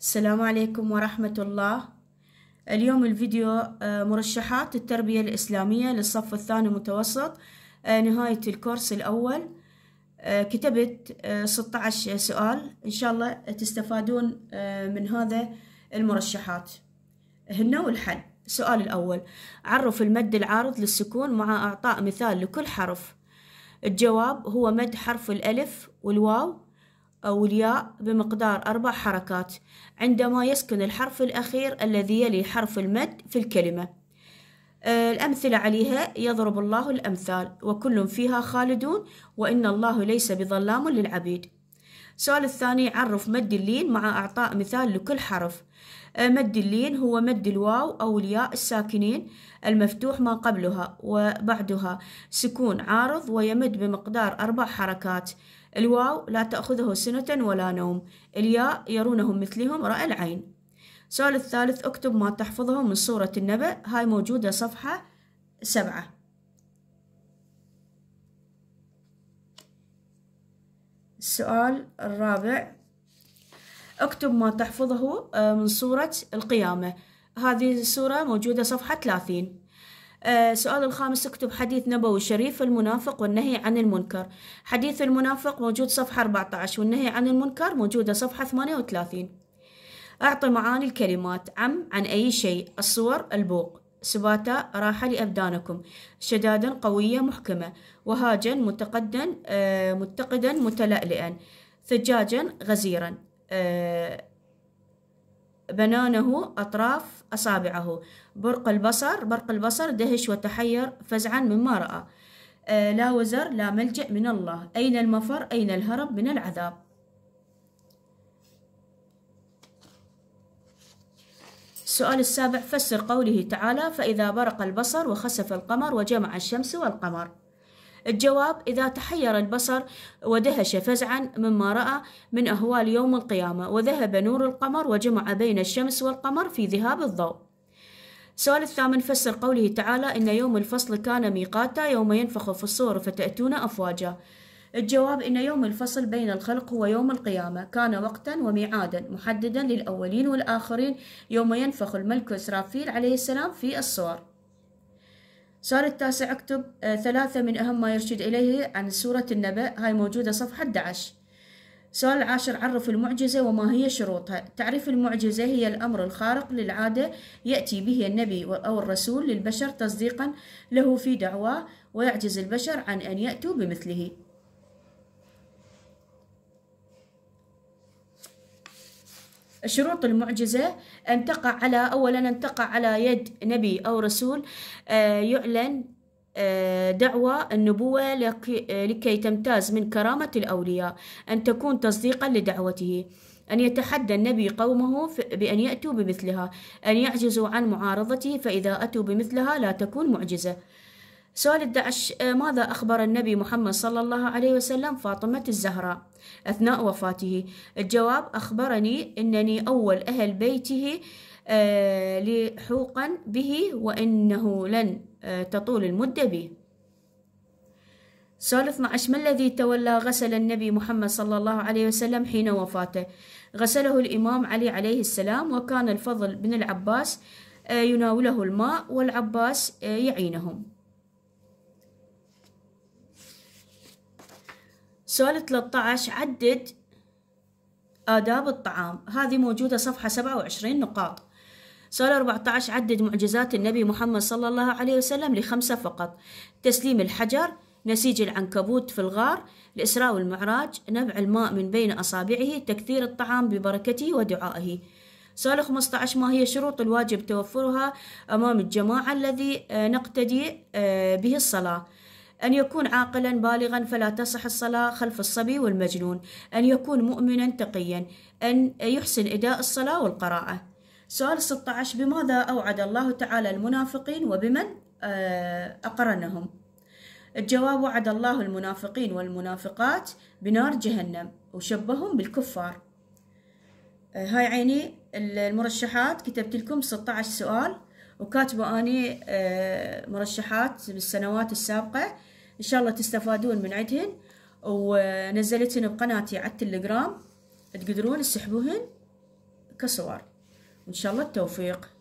السلام عليكم ورحمة الله اليوم الفيديو آه، مرشحات التربية الإسلامية للصف الثاني متوسط آه، نهاية الكورس الأول آه، كتبت 16 سؤال إن شاء الله تستفادون من هذا المرشحات هنا والحل السؤال الأول عرف المد العارض للسكون مع إعطاء مثال لكل حرف الجواب هو مد حرف الألف والواو أو الياء بمقدار أربع حركات عندما يسكن الحرف الأخير الذي يلي حرف المد في الكلمة آه، الأمثلة عليها يضرب الله الأمثال وكل فيها خالدون وإن الله ليس بظلام للعبيد سؤال الثاني عرف مد اللين مع أعطاء مثال لكل حرف آه، مد اللين هو مد الواو أو الياء الساكنين المفتوح ما قبلها وبعدها سكون عارض ويمد بمقدار أربع حركات الواو لا تأخذه سنة ولا نوم الياء يرونهم مثلهم رأى العين سؤال الثالث اكتب ما تحفظه من سورة النبأ هاي موجودة صفحة سبعة السؤال الرابع اكتب ما تحفظه آه، من سورة القيامة هذه الصورة موجودة صفحة ثلاثين السؤال آه، الخامس اكتب حديث نبوي شريف المنافق والنهي عن المنكر حديث المنافق موجود صفحة 14 والنهي عن المنكر موجودة صفحة 38 أعطي معاني الكلمات عم عن أي شيء الصور البوق سباتا راحة لأبدانكم شدادا قوية محكمة وهاجا متقدا آه، متقدا متلألئا ثجاجا غزيرا آه، بنانه أطراف أصابعه برق البصر برق البصر دهش وتحير فزعا مما رأى آه، لا وزر لا ملجأ من الله أين المفر أين الهرب من العذاب السؤال السابع فسر قوله تعالى فإذا برق البصر وخسف القمر وجمع الشمس والقمر الجواب إذا تحير البصر ودهش فزعا مما رأى من أهوال يوم القيامة وذهب نور القمر وجمع بين الشمس والقمر في ذهاب الضوء السؤال الثامن فسر قوله تعالى إن يوم الفصل كان ميقاتا يوم ينفخ في الصور فتأتون أفواجا الجواب إن يوم الفصل بين الخلق هو يوم القيامة كان وقتا وميعادا محددا للأولين والآخرين يوم ينفخ الملك إسرافيل عليه السلام في الصور السؤال التاسع اكتب آه، ثلاثة من أهم ما يرشد إليه عن سورة النبأ هاي موجودة صفحة 11 السؤال العاشر عرف المعجزة وما هي شروطها تعريف المعجزة هي الأمر الخارق للعادة يأتي به النبي أو الرسول للبشر تصديقا له في دعواه ويعجز البشر عن أن يأتوا بمثله شروط المعجزة أن تقع على أولا أن تقع على يد نبي أو رسول آه، يعلن آه، دعوة النبوة لكي تمتاز من كرامة الأولياء أن تكون تصديقا لدعوته أن يتحدى النبي قومه بأن يأتوا بمثلها أن يعجزوا عن معارضته فإذا أتوا بمثلها لا تكون معجزة سؤال 11 آه، ماذا أخبر النبي محمد صلى الله عليه وسلم فاطمة الزهراء أثناء وفاته الجواب أخبرني أنني أول أهل بيته آه، لحوقا به وأنه لن آه، تطول المدة به سؤال 12 ما الذي تولى غسل النبي محمد صلى الله عليه وسلم حين وفاته غسله الإمام علي عليه السلام وكان الفضل بن العباس يناوله الماء والعباس يعينهم سؤال 13 عدد آداب الطعام هذه موجودة صفحة 27 نقاط سؤال 14 عدد معجزات النبي محمد صلى الله عليه وسلم لخمسة فقط تسليم الحجر نسيج العنكبوت في الغار الإسراء والمعراج نبع الماء من بين أصابعه تكثير الطعام ببركته ودعائه سؤال 15 ما هي شروط الواجب توفرها أمام الجماعة الذي آه، نقتدي آه، به الصلاة أن يكون عاقلا بالغا فلا تصح الصلاة خلف الصبي والمجنون أن يكون مؤمنا تقيا أن يحسن إداء الصلاة والقراءة سؤال 16 بماذا أوعد الله تعالى المنافقين وبمن آه، أقرنهم الجواب وعد الله المنافقين والمنافقات بنار جهنم وشبههم بالكفار آه، هاي عيني المرشحات كتبت لكم 16 سؤال وكاتبة أني آه، مرشحات بالسنوات السابقة إن شاء الله تستفادون من عندهن ونزلتهن بقناتي على التليجرام تقدرون تسحبوهن كصور وإن شاء الله التوفيق